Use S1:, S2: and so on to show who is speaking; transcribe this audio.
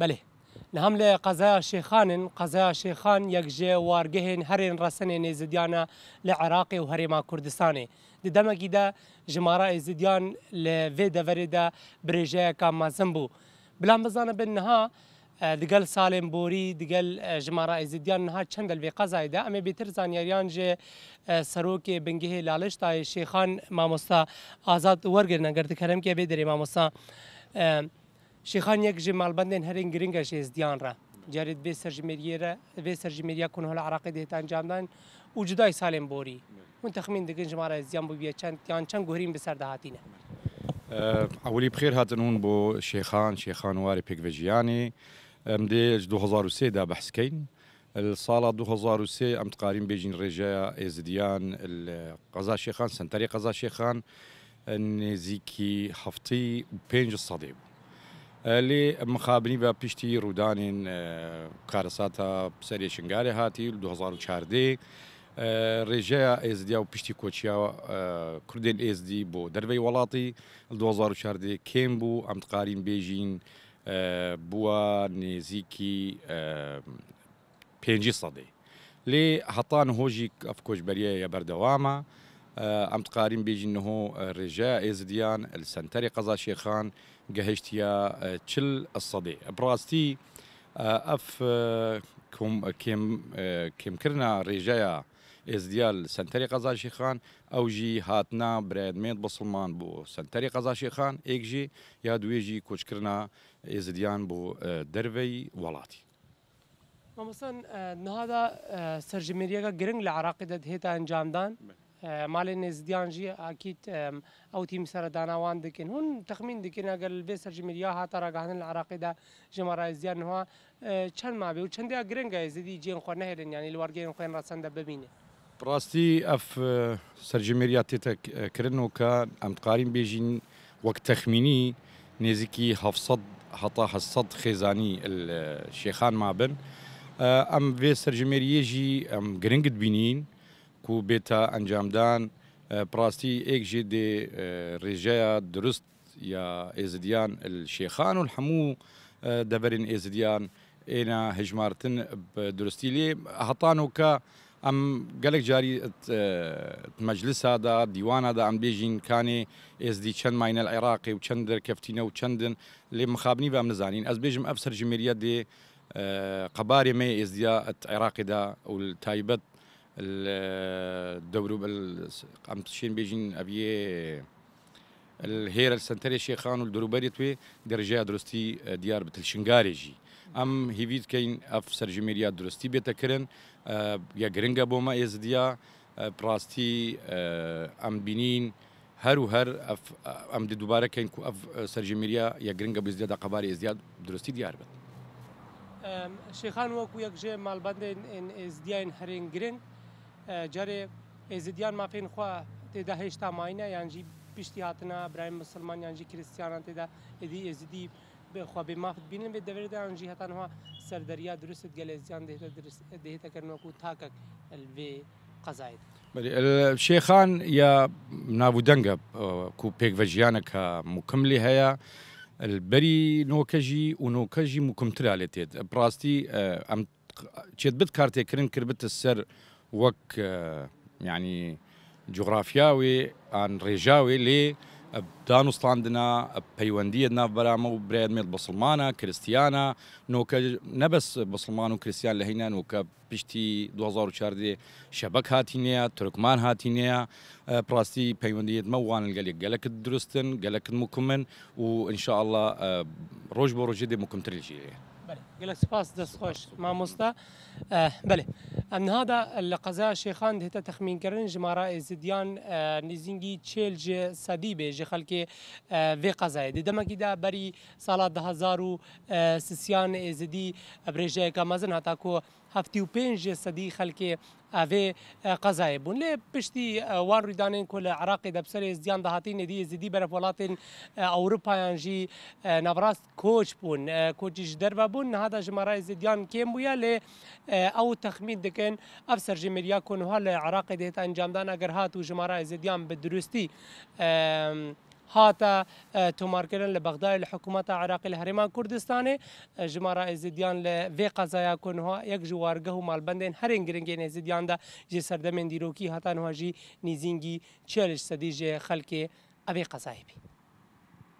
S1: بله لە هەم لە قەزای شێخانن قەزای شێخان یەکژێ وارگەهێن هەرێن ڕەسەنێ نێزدیانە لە عێراقی و هەرێما کوردستانی دەمەگیدا ژمارە ئێزدیان لە وێ دەڤێدا برێژەیەەکە مازم بوو بلان بزانە بن نها دگەل ساڵێن بۆری دگەل ژمارە ئێزدیان نها چەندە لێ قەزایدا ئەمێ بێتر زانیاریان ژێ سەرۆکێ بنگهێ لالشتای شێخان مامۆستا ئازاد وەرگرنەگەردەکەرم کێ بێ دەرێ مامۆستا. شیخان یک جی مالبندین هرین گرینگا جی ازدیان را جارید به سرجمریه را به سرجمریه کنهل عراقی ده انجام دان او جدای سالم بوری من تخمین دگن جمارا ازدیان بو بیا چند یان چند گهرین به سر دهاتینه
S2: اولی بخیر هاتنون بو شیخان شیخان واری پیکوجیانی ام دی 2003 دا بحث کین الصالة 2003 ام تقارن بيجين رجاء ازديان قزا شيخان سنتري قزا شيخان نزيكي حفتي بينج الصديب لێ مخابنی بە پشتی ڕوودانین کارەساتە سەری شنگاری هاتی 2014 ڕێژەیە ئێزدیا و پشتی کۆچیاوە کوردێن ئێزدی بۆ دەربەی وڵاتی 2014 کێم بوو ئەمتقارین بێژین بووە نێزیکی پێ سەدەی لێ هەتان هۆژی ئەف کۆچبەریە بەردەوامە ام آه، تقارن بيجي انه الرجاء آه، يزديان السنتري قضا شيخان قهشتيا آه، تشل الصدي براستي اف كم كم كم كرنا رجاء ازديال سنتري قضا شيخان او جي هاتنا براد ميد بصلمان بو سنتري قضا شيخان ايك جي يا دوي جي كوش كرنا ازديان بو دربي ولاتي
S1: مثلا نهادا سرجميريا گرنگ العراق دد هيتا انجام دان مالي نزديانجي اكيد او تيم سر وان دكن هون تخمين دكن اگر بسر جميليا هات راغان العراقي دا جمرا زيان هو اه، چند اه، اه، ما بي چند اگرنگ زدي جين خو نه يعني الورگين خو رسند ببينه
S2: براستي اف سر جميليا تتك كرنو كان ام تقارن بيجين وقت تخميني نزكي هفصد حطا هصد خزاني الشيخان مابن ام في سر جميل يجي ام جرينجد بنين کو بێتە ئەنجامدان بڕاستی ئێکژێ دێ ڕێژەیە درست یا ازدیان الشیخان و الحمو دەبەرین ازدیان اینا هجمارتن درستی لێ هەتانەوەکە ام گلک جاری مەجلسادا دیوانەدا ئەم بێژین کانێ ئێزدی چند ماین العراقی و در کفتین و چەندن لی مخابنی ام نزانین ئەس بێژم ئەف سەرژمێریە دێ قەبارێ مێ ئێزدیا دا و تایبت الدورو قامت شين بيجين ابي الهيرا السنتري شيخان والدروباري توي درجة درستي ديار بتلشنغاري جي ام هيفيد كاين اف سرجميريا درستي بيتكرن يا جرينغا بوما يزديا براستي ام بنين هر و هر اف ام دي دوباره كاين كو اف سرجميريا يا جرينغا بيزديا دا قباري ازديا درستي ديار بت
S1: شيخان وكو يكجي جي مال بندن ان ازديا ان هرين جرينغ جره ازدیان مافین خو تیدا هشتا ماینه یعنی پشتی هاتنا برایم مسلمان یعنی کریستیانان تیدا ادی ازدی خو به مافت بینن به دور دان جی هاتن ها سردریا درست گل ازدیان دهتا درست دهتا کرنو کو تاکک الوی قزاید
S2: بلی الشيخان يا نابودنجا كو بيك فجيانك مكملي هيا البري نوكجي ونوكجي مكمتر على تيد براستي ام تشد بت كارتي كرن كربت السر وەک یعنی جغرافیاوێ ئان ڕێژاوێ لێ دانوستاندنا پەیوەندیت ناف بەرامە و برێنمێت بەسلمانە کریسیانە نۆکە نەبەس بەسلمان و کریسیان لە هەینان و کە پشتی 2014 شەبک هاتینەیە ترکمان هاتینەیە پراستی پەیوەندیت مەوانن گەلێک گەلەکت درستن گەلەکن مکومن و انشاءله ڕۆژ بۆ ڕۆژێ دێ مکمترلیژێ.
S1: گەلە سپاس دەستخۆش مامۆستا بەێ. ئەم نادا لە قەزا شێخان هێتە تەخمینکردن ژمارە ئێزیدیان نزینگی چێل جێ سەدی بێژێ خەلکێ وێ قەزایە دی دەمەکیدا بەری ساڵا 2000 سسیان ئێزیدی برێژەیەەکە مەزن هەتاکۆ هەفتی و پێنج سەدی خەلکێ ئەێ قەزای بوون لێ پشتی وان ڕوودانێن کۆ لە عراقی دەپسەر زیان داهاتی نەدی زیدی بەرە وڵاتین ئەوروپایانژی نەبڕاست کۆچ بوون کۆچیش دەربە بوون نهادا ژمارای زیدیان کێم بووە لێ ئەو تەخمین دەکە کن افسر جمهوریه کنوها لعراق دیت انجام دان اگر هات و جماره زدیان به درستی هاتا تومار کردن لبغداد لحکومت عراقی لهرمان کردستان جمارا ازدیان لوی قضایا کنها یک جوارگه و مالبندین هر انگرنگین ازدیان دا جی سردمین دیروکی هاتان هاجی نیزینگی چلش سدیج خلک اوی قضایی بی